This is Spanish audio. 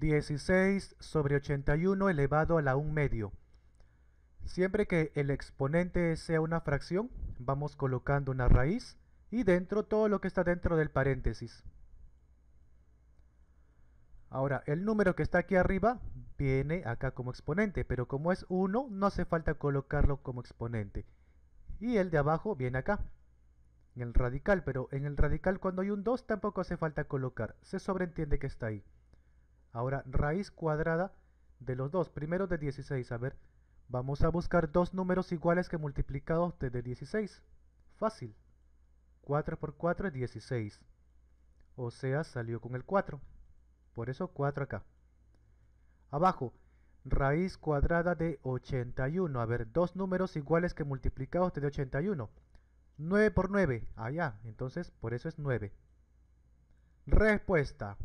16 sobre 81 elevado a la 1 medio. Siempre que el exponente sea una fracción, vamos colocando una raíz y dentro todo lo que está dentro del paréntesis. Ahora, el número que está aquí arriba viene acá como exponente, pero como es 1, no hace falta colocarlo como exponente. Y el de abajo viene acá, en el radical, pero en el radical cuando hay un 2 tampoco hace falta colocar, se sobreentiende que está ahí. Ahora, raíz cuadrada de los dos primero de 16. A ver, vamos a buscar dos números iguales que multiplicados desde 16. Fácil. 4 por 4 es 16. O sea, salió con el 4. Por eso 4 acá. Abajo, raíz cuadrada de 81. A ver, dos números iguales que multiplicados desde 81. 9 por 9, allá, ah, entonces por eso es 9. Respuesta.